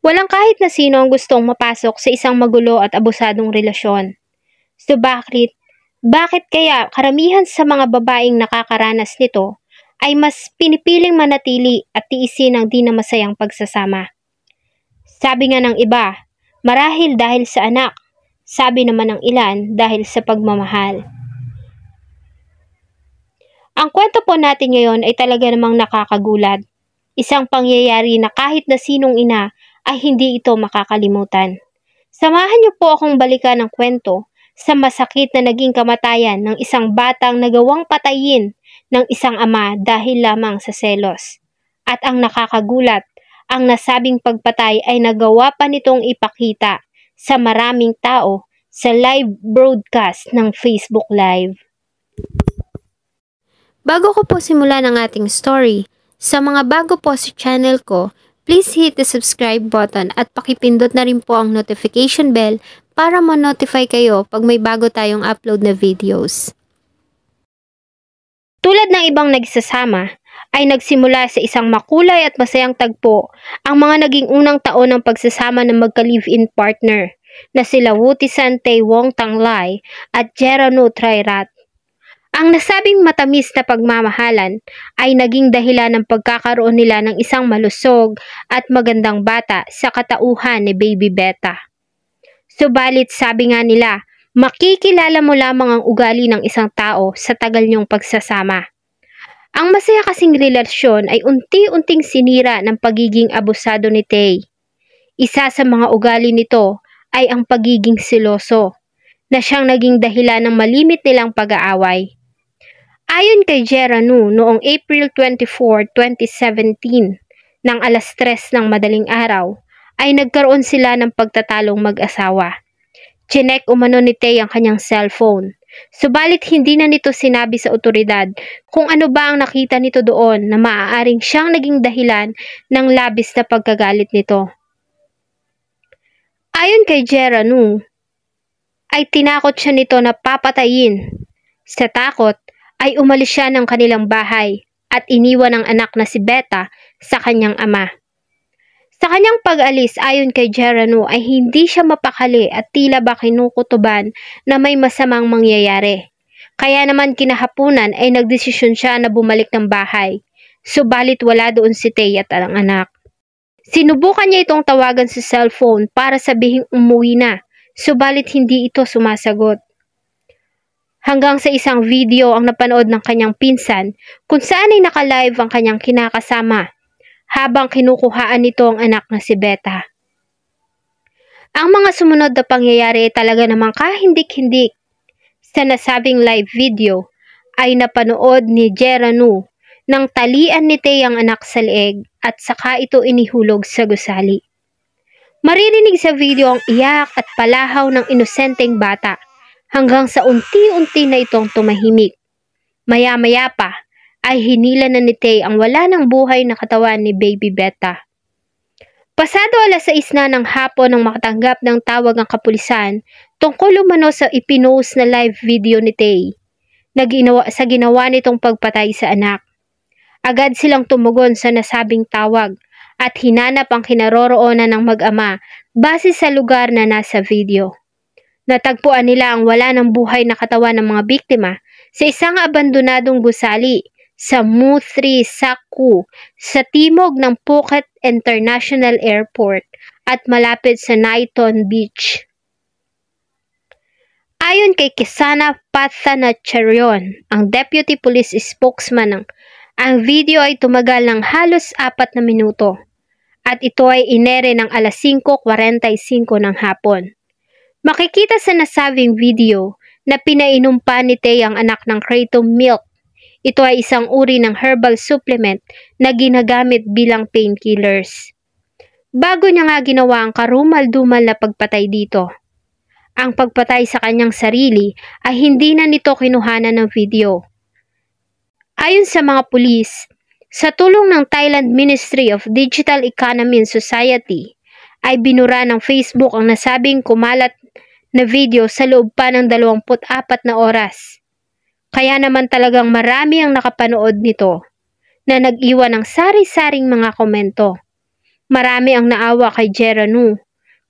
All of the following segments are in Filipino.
Walang kahit na sino ang gustong mapasok sa isang magulo at abusadong relasyon. So bakit, bakit kaya karamihan sa mga babaeng nakakaranas nito ay mas pinipiling manatili at tiisin ang di na masayang pagsasama? Sabi nga ng iba, marahil dahil sa anak, sabi naman ng ilan dahil sa pagmamahal. Ang kwento po natin ngayon ay talaga namang nakakagulat Isang pangyayari na kahit na sinong ina ay hindi ito makakalimutan. Samahan niyo po akong balikan ng kwento sa masakit na naging kamatayan ng isang batang nagawang patayin ng isang ama dahil lamang sa selos. At ang nakakagulat, ang nasabing pagpatay ay nagawa pa nitong ipakita sa maraming tao sa live broadcast ng Facebook Live. Bago ko po simulan ang ating story, sa mga bago po sa channel ko, please hit the subscribe button at pakipindot na rin po ang notification bell para ma-notify kayo pag may bago tayong upload na videos. Tulad ng ibang nagsasama, ay nagsimula sa isang makulay at masayang tagpo ang mga naging unang taon ng pagsasama ng magka-live-in partner na sila Wuti Sante Wong Tanglai at Gerano Trairat. Ang nasabing matamis na pagmamahalan ay naging dahilan ng pagkakaroon nila ng isang malusog at magandang bata sa katauhan ni Baby Beta. Subalit sabi nga nila, makikilala mo lamang ang ugali ng isang tao sa tagal niyong pagsasama. Ang masaya kasing relasyon ay unti-unting sinira ng pagiging abusado ni Tay. Isa sa mga ugali nito ay ang pagiging siloso na siyang naging dahilan ng malimit nilang pag-aaway. Ayon kay Geranu, noong April 24, 2017, ng alas 3 ng madaling araw, ay nagkaroon sila ng pagtatalong mag-asawa. Chinek umano ni Tay ang kanyang cellphone. Subalit hindi na nito sinabi sa otoridad kung ano ba ang nakita nito doon na maaaring siyang naging dahilan ng labis na pagkagalit nito. Ayon kay Geranu, ay tinakot siya nito na papatayin. Sa takot, ay umalis siya ng kanilang bahay at iniwan ang anak na si Beta sa kanyang ama. Sa kanyang pag-alis ayon kay Gerano ay hindi siya mapakali at tila ba kinukutuban na may masamang mangyayari. Kaya naman kinahapunan ay nagdesisyon siya na bumalik ng bahay. Subalit wala doon si Tay at ang anak. Sinubukan niya itong tawagan sa cellphone para sabihing umuwi na. Subalit hindi ito sumasagot hanggang sa isang video ang napanood ng kanyang pinsan kung saan ay nakalive ang kanyang kinakasama habang kinukuhaan nito ang anak na si Beta. Ang mga sumunod na pangyayari ay talaga namang kahindik-hindik. Sa nasabing live video ay napanood ni Geranu nang talian ni Tay ang anak sa leeg at saka ito inihulog sa gusali. Maririnig sa video ang iyak at palahaw ng inosenteng bata hanggang sa unti-unti na itong tumahimik. Maya-maya pa ay hinila na ni Tay ang wala ng buhay na katawan ni Baby Beta. Pasado alas sa isna ng hapon nang makatanggap ng tawag ang kapulisan tungkol umano sa ipinost na live video ni Tay na ginawa, sa ginawa nitong pagpatay sa anak. Agad silang tumugon sa nasabing tawag at hinanap ang kinaroroonan ng mag-ama base sa lugar na nasa video. Natagpuan nila ang wala ng buhay na katawan ng mga biktima sa isang abandonadong gusali sa Muthri Saku sa timog ng Phuket International Airport at malapit sa Naiton Beach. Ayon kay Kisana Pathanacharyon, ang Deputy Police Spokesman ng ang video ay tumagal ng halos apat na minuto at ito ay inere ng alas 5.45 ng hapon. Makikita sa nasabing video na pinainom pa ni Tay ang anak ng Kratom Milk. Ito ay isang uri ng herbal supplement na ginagamit bilang painkillers. Bago niya nga ginawa ang karumal-dumal na pagpatay dito. Ang pagpatay sa kanyang sarili ay hindi na nito kinuhanan ng video. Ayon sa mga pulis, sa tulong ng Thailand Ministry of Digital Economy and Society, ay binura ng Facebook ang nasabing kumalat na video sa loob pa ng 24 na oras. Kaya naman talagang marami ang nakapanood nito na nag-iwan ng sari-saring mga komento. Marami ang naawa kay Geranu.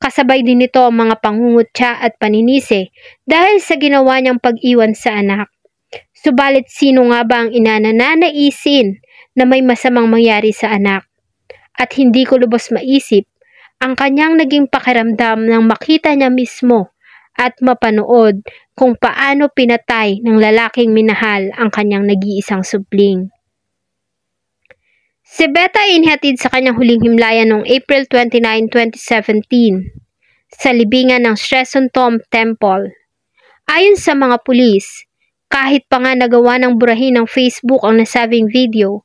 Kasabay din nito ang mga pangungutya at paninise dahil sa ginawa niyang pag-iwan sa anak. Subalit sino nga ba ang ina na nanaisin na may masamang mangyari sa anak? At hindi ko lubos maisip ang kanyang naging pakiramdam nang makita niya mismo at mapanood kung paano pinatay ng lalaking minahal ang kanyang nag-iisang supling. Si Beta inhatid sa kanyang huling himlayan noong April 29, 2017 sa libingan ng Streson Tom Temple. Ayon sa mga pulis, kahit pa nga nagawa ng burahin ng Facebook ang nasabing video,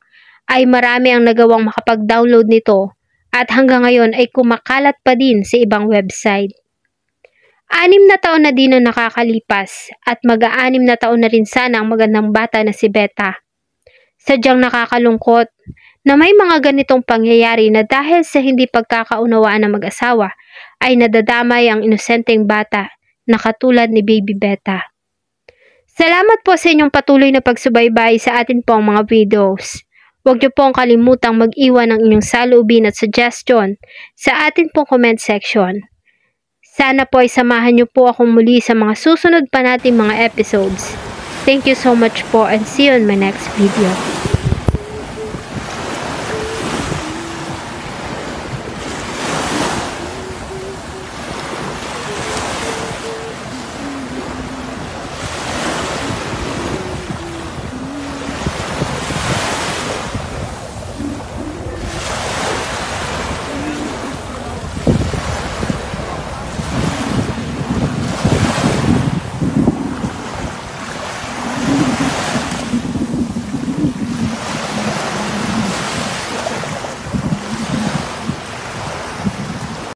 ay marami ang nagawang makapag-download nito at hanggang ngayon ay kumakalat pa din sa ibang website. Anim na taon na din ang nakakalipas at mag-aanim na taon na rin sana ang magandang bata na si Beta. Sadyang nakakalungkot na may mga ganitong pangyayari na dahil sa hindi pagkakaunawaan ng mag-asawa ay nadadamay ang inosenteng bata na katulad ni Baby Beta. Salamat po sa inyong patuloy na pagsubaybay sa atin pong mga videos. Huwag niyo pong kalimutang mag-iwan ng inyong salubin at suggestion sa atin pong comment section. Sana po ay samahan niyo po ako muli sa mga susunod pa nating mga episodes. Thank you so much po and see you on my next video.